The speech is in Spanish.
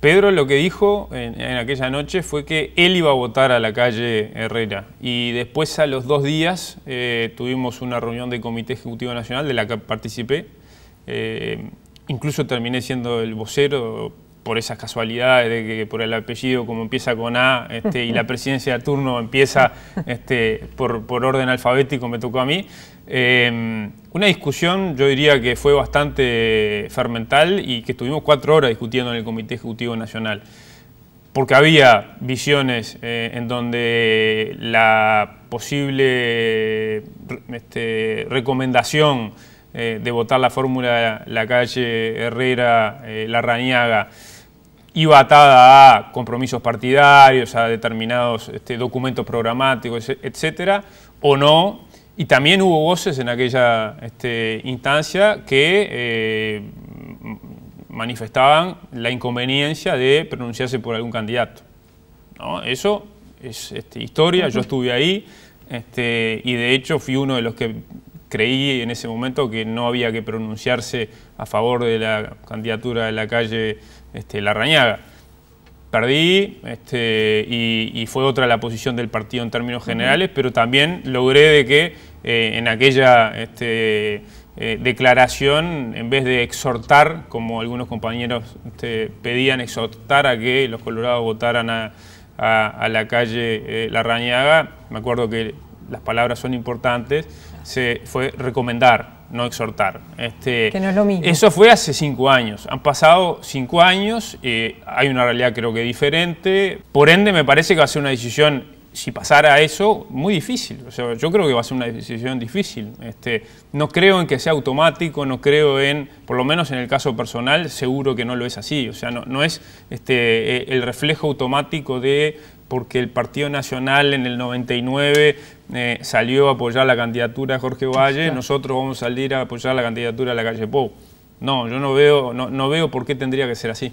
Pedro lo que dijo en, aquella noche fue que él iba a votar a la calle Herrera y después a los dos días eh, tuvimos una reunión del Comité Ejecutivo Nacional de la que participé. Eh, incluso terminé siendo el vocero por esas casualidades de que por el apellido como empieza con A este, y la presidencia de turno empieza este, por, orden alfabético me tocó a mí. Em, una discusión yo diría que fue bastante fermental y que estuvimos cuatro horas discutiendo en el Comité Ejecutivo Nacional. Porque había visiones eh, en donde la posible este, recomendación eh, de votar la fórmula la calle Herrera, la eh, Larrañaga, iba atada a compromisos partidarios, a determinados este, documentos programáticos, e-, etcétera, o no. Y también hubo voces en aquella este, instancia que eh, manifestaban la inconveniencia de pronunciarse por algún candidato. Eso es este, historia, yo estuve ahí y de hecho fui uno de los que creí en ese momento que no había que pronunciarse a favor de la candidatura de la calle este, Larrañaga. Perdí este, y, fue otra la posición del partido en términos generales, pero también logré que eh, en aquella este, eh, declaración, en vez de exhortar, como algunos compañeros este, pedían, exhortar a que los colorados votaran a, la calle eh, Larrañaga, me acuerdo que las palabras son importantes, se fue recomendar, no exhortar. Este, Eso fue hace cinco años. Han pasado cinco años, eh, hay una realidad creo que diferente. Por ende, me parece que va a ser una decisión si pasara eso, muy difícil. O sea, yo creo que va a ser una decisión difícil. Este, no creo en que sea automático, no creo en, por lo menos en el caso personal, seguro que no lo es así. O sea, no, es este, eh, el reflejo automático de porque el Partido Nacional en el 99 eh, salió a apoyar la candidatura de Jorge Valle, nosotros vamos a salir a apoyar la candidatura de la calle Pou. No, yo no veo, no, no veo por qué tendría que ser así.